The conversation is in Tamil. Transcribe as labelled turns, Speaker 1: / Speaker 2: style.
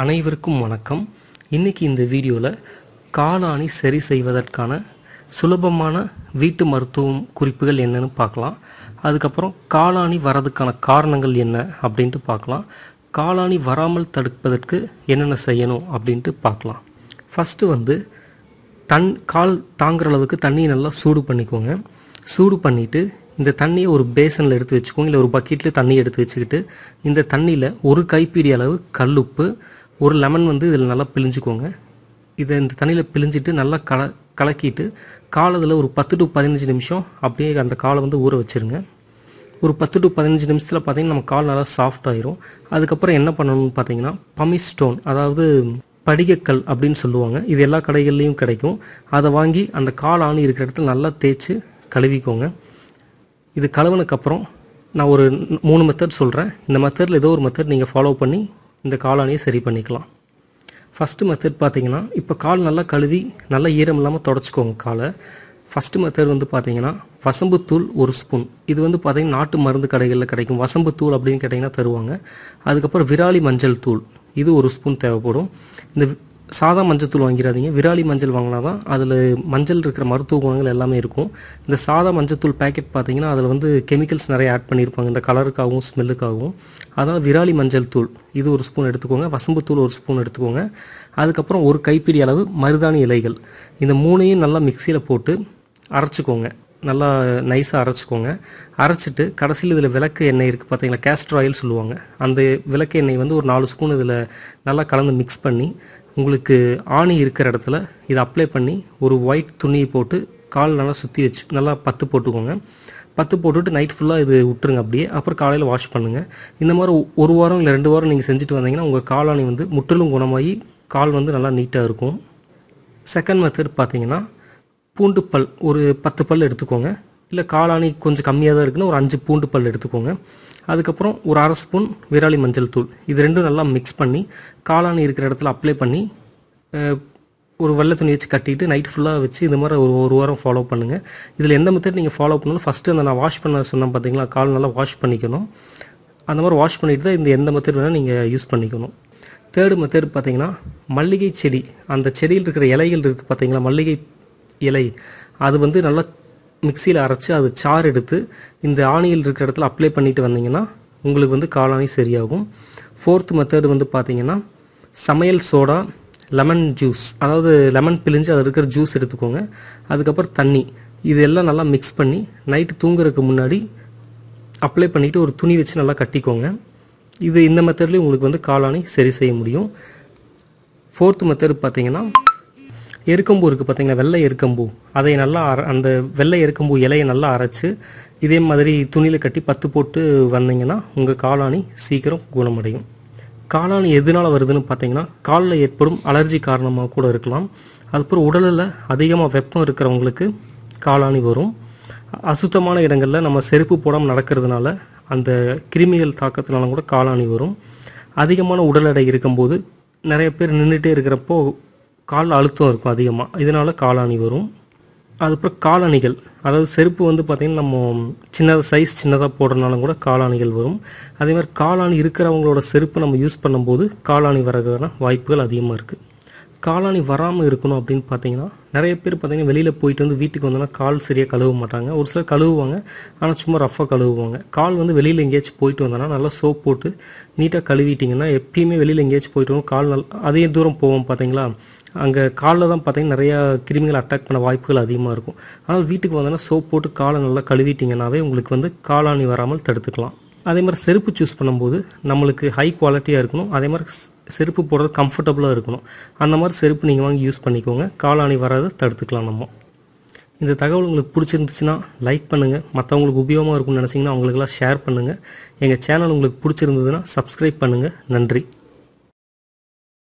Speaker 1: அனைவருக்கும் வணக்கம் இன்றைக்கி இந்த வீடியோவில் காலாணி சரி செய்வதற்கான சுலபமான வீட்டு மருத்துவம் குறிப்புகள் என்னன்னு பார்க்கலாம் அதுக்கப்புறம் காலாணி வரதுக்கான காரணங்கள் என்ன அப்படின்ட்டு பார்க்கலாம் காலாணி வராமல் தடுப்பதற்கு என்னென்ன செய்யணும் அப்படின்ட்டு பார்க்கலாம் ஃபஸ்ட்டு வந்து தன் கால் தாங்குற அளவுக்கு தண்ணியை நல்லா சூடு பண்ணிக்கோங்க சூடு பண்ணிவிட்டு இந்த தண்ணியை ஒரு பேசனில் எடுத்து வச்சுக்கோங்க இல்லை ஒரு பக்கெட்டில் தண்ணி எடுத்து வச்சுக்கிட்டு இந்த தண்ணியில் ஒரு கைப்பிடி அளவு கல்லுப்பு ஒரு லெமன் வந்து இதில் நல்லா பிழிஞ்சுக்கோங்க இதை இந்த தண்ணியில் பிழிஞ்சிட்டு நல்லா கல கலக்கிட்டு காலத்தில் ஒரு பத்து டு பதினஞ்சு நிமிஷம் அப்படியே அந்த காலை வந்து ஊற வச்சுருங்க ஒரு பத்து டு பதினஞ்சு நிமிஷத்தில் பார்த்திங்கன்னா நம்ம கால் நல்லா சாஃப்ட் ஆயிரும் அதுக்கப்புறம் என்ன பண்ணணும்னு பார்த்தீங்கன்னா பமி ஸ்டோன் அதாவது படிகக்கல் அப்படின்னு சொல்லுவாங்க இது எல்லா கடைகள்லேயும் கிடைக்கும் அதை வாங்கி அந்த கால் ஆணி இருக்கிற இடத்துல நல்லா தேய்ச்சி கழுவிக்கோங்க இது கழுவுனக்கப்புறம் நான் ஒரு மூணு மெத்தட் சொல்கிறேன் இந்த மெத்தடில் ஏதோ ஒரு மெத்தட் நீங்கள் ஃபாலோ பண்ணி இந்த காளானியை சரி பண்ணிக்கலாம் ஃபஸ்ட்டு மெத்தட் பார்த்தீங்கன்னா இப்போ கால் நல்லா கழுவி நல்லா ஈரம் இல்லாமல் தொடச்சிக்கோங்க காலை ஃபஸ்ட்டு மெத்தட் வந்து பார்த்தீங்கன்னா வசம்புத்தூள் ஒரு ஸ்பூன் இது வந்து பார்த்தீங்கன்னா நாட்டு மருந்து கடைகளில் கிடைக்கும் வசம்புத்தூள் அப்படின்னு கேட்டிங்கன்னா தருவாங்க அதுக்கப்புறம் விராலி மஞ்சள் தூள் இது ஒரு ஸ்பூன் தேவைப்படும் இந்த சாதா மஞ்சள் தூள் வாங்கிடாதீங்க விராலி மஞ்சள் வாங்கினா தான் அதில் மஞ்சள் இருக்கிற மருத்துவ குணங்கள் எல்லாமே இருக்கும் இந்த சாதா மஞ்சள் தூள் பேக்கெட் பார்த்தீங்கன்னா அதில் வந்து கெமிக்கல்ஸ் நிறைய ஆட் பண்ணியிருப்பாங்க இந்த கலருக்காகவும் ஸ்மெல்லுக்காகவும் அதான் விராலி மஞ்சள் தூள் இது ஒரு ஸ்பூன் எடுத்துக்கோங்க வசம்பு தூள் ஒரு ஸ்பூன் எடுத்துக்கோங்க அதுக்கப்புறம் ஒரு கைப்பிடி அளவு மருதாணி இலைகள் இந்த மூணையும் நல்லா மிக்சியில் போட்டு அரைச்சிக்கோங்க நல்லா நைஸாக அரைச்சிக்கோங்க அரைச்சிட்டு கடைசியில் இதில் விளக்கு எண்ணெய் இருக்குது பார்த்தீங்களா கேஸ்ட்ராயில் சொல்லுவாங்க அந்த விளக்கு எண்ணெய் வந்து ஒரு நாலு ஸ்பூன் இதில் நல்லா கலந்து மிக்ஸ் பண்ணி உங்களுக்கு ஆணி இருக்கிற இடத்துல இதை அப்ளை பண்ணி ஒரு ஒயிட் துணியை போட்டு கால் நல்லா சுற்றி வச்சு நல்லா பத்து போட்டுக்கோங்க பத்து போட்டுட்டு நைட் ஃபுல்லாக இது விட்டுருங்க அப்படியே அப்புறம் காலையில் வாஷ் பண்ணுங்கள் இந்த மாதிரி ஒரு வாரம் இல்லை ரெண்டு வாரம் நீங்கள் செஞ்சுட்டு வந்தீங்கன்னா உங்கள் காலாணி வந்து முற்றிலும் குணமாகி கால் வந்து நல்லா நீட்டாக இருக்கும் செகண்ட் மெத்தட் பார்த்தீங்கன்னா பூண்டு பல் ஒரு பத்து பல் எடுத்துக்கோங்க இல்லை காளாணி கொஞ்சம் கம்மியாக தான் இருக்குன்னா ஒரு அஞ்சு பூண்டு பல் எடுத்துக்கோங்க அதுக்கப்புறம் ஒரு அரை ஸ்பூன் விராலி மஞ்சள் தூள் இது ரெண்டும் நல்லா மிக்ஸ் பண்ணி காளாணி இருக்கிற இடத்துல அப்ளை பண்ணி ஒரு வெள்ளை துணி வச்சு கட்டிட்டு நைட் ஃபுல்லாக வச்சு இந்த மாதிரி ஒரு ஒரு வாரம் ஃபாலோ பண்ணுங்கள் இதில் எந்த மெத்தட் நீங்கள் ஃபாலோ பண்ணாலும் ஃபஸ்ட்டு அந்த நான் வாஷ் பண்ண சொன்னேன் பார்த்தீங்களா கால் நல்லா வாஷ் பண்ணிக்கணும் அந்த மாதிரி வாஷ் பண்ணிட்டு தான் இந்த எந்த மெத்தட் வேணால் நீங்கள் யூஸ் பண்ணிக்கணும் தேர்டு மெத்தட் பார்த்தீங்கன்னா மல்லிகை செடி அந்த செடியில் இருக்கிற இலைகள் இருக்குது பார்த்தீங்களா மல்லிகை இலை அது வந்து நல்லா மிக்சியில் அரைச்சி அது சாறு எடுத்து இந்த ஆணியில் இருக்கிற இடத்துல அப்ளை பண்ணிட்டு வந்தீங்கன்னா உங்களுக்கு வந்து காலானி சரியாகும் ஃபோர்த் மெத்தடு வந்து பார்த்தீங்கன்னா சமையல் சோடா லெமன் ஜூஸ் அதாவது லெமன் பிழிஞ்சு அதில் இருக்கிற ஜூஸ் எடுத்துக்கோங்க அதுக்கப்புறம் தண்ணி இது எல்லாம் நல்லா மிக்ஸ் பண்ணி நைட்டு தூங்குறதுக்கு முன்னாடி அப்ளை பண்ணிவிட்டு ஒரு துணி வச்சு நல்லா கட்டிக்கோங்க இது இந்த மெத்தட்லேயும் உங்களுக்கு வந்து காலானி சரி செய்ய முடியும் ஃபோர்த்து மெத்தடு பார்த்தீங்கன்னா எருக்கம்பூ இருக்குது பார்த்தீங்களா வெள்ளை எருக்கம்பூ அதை நல்லா அர அந்த வெள்ளை எருக்கம்பூ இலையை நல்லா அரைச்சி இதே மாதிரி துணியில் கட்டி பத்து போட்டு வந்தீங்கன்னா உங்கள் காளானி சீக்கிரம் குணமடையும் காளானி எதனால் வருதுன்னு பார்த்தீங்கன்னா காலில் ஏற்படும் அலர்ஜி காரணமாக கூட இருக்கலாம் அதுக்கப்புறம் உடலில் அதிகமாக வெப்பம் இருக்கிறவங்களுக்கு காளானி வரும் அசுத்தமான இடங்களில் நம்ம செருப்பு போடாமல் நடக்கிறதுனால அந்த கிருமிகள் தாக்கத்தினால கூட காளானி வரும் அதிகமான உடல் எடை இருக்கும்போது நிறைய பேர் நின்றுட்டே இருக்கிறப்போ கால் அழுத்தம் இருக்கும் அதிகமாக இதனால் காலாணி வரும் அதுக்கப்புறம் காலணிகள் அதாவது செருப்பு வந்து பார்த்திங்கன்னா நம்ம சின்னதாக சைஸ் சின்னதாக போடுறதுனாலும் கூட காலாணிகள் வரும் அதேமாதிரி காலாணி இருக்கிறவங்களோட செருப்பு நம்ம யூஸ் பண்ணும்போது காலாணி வரக்கான வாய்ப்புகள் அதிகமாக இருக்குது காலாணி வராமல் இருக்கணும் அப்படின்னு பார்த்தீங்கன்னா நிறைய பேர் பார்த்தீங்கன்னா வெளியில் போயிட்டு வந்து வீட்டுக்கு வந்தோன்னா கால் சரியாக கழுவ மாட்டாங்க ஒரு சிலர் கழுவுவாங்க ஆனால் சும்மா ரஃபாக கழுவுவாங்க கால் வந்து வெளியில் எங்கேயாச்சும் போயிட்டு வந்தோன்னா நல்லா சோப் போட்டு நீட்டாக கழுவிட்டிங்கன்னா எப்பயுமே வெளியில் எங்கேயாச்சும் போயிட்டு வரும் கால் நல் அதே தூரம் போவோம் பார்த்தீங்களா அங்கே காலில் தான் பார்த்தீங்கன்னா நிறையா கிருமிகள் அட்டாக் பண்ண வாய்ப்புகள் அதிகமாக இருக்கும் ஆனால் வீட்டுக்கு வந்தோன்னா சோப் போட்டு காலை நல்லா கழுவிட்டிங்கன்னாவே உங்களுக்கு வந்து காலாணி வராமல் தடுத்துக்கலாம் அதே மாதிரி செருப்பு சூஸ் பண்ணும்போது நம்மளுக்கு ஹை குவாலிட்டியாக இருக்கணும் அதே மாதிரி செருப்பு போடுறது கம்ஃபர்டபுளாக இருக்கணும் அந்த மாதிரி செருப்பு நீங்கள் வாங்கி யூஸ் பண்ணிக்கோங்க காலாணி வராத தடுத்துக்கலாம் நம்ம இந்த தகவல் உங்களுக்கு பிடிச்சிருந்துச்சுன்னா லைக் பண்ணுங்கள் மற்றவங்களுக்கு உபயோகமாக இருக்கும்னு நினச்சிங்கன்னா அவங்களுக்கெல்லாம் ஷேர் பண்ணுங்கள் எங்கள் சேனல் உங்களுக்கு பிடிச்சிருந்ததுன்னா சப்ஸ்கிரைப் பண்ணுங்கள் நன்றி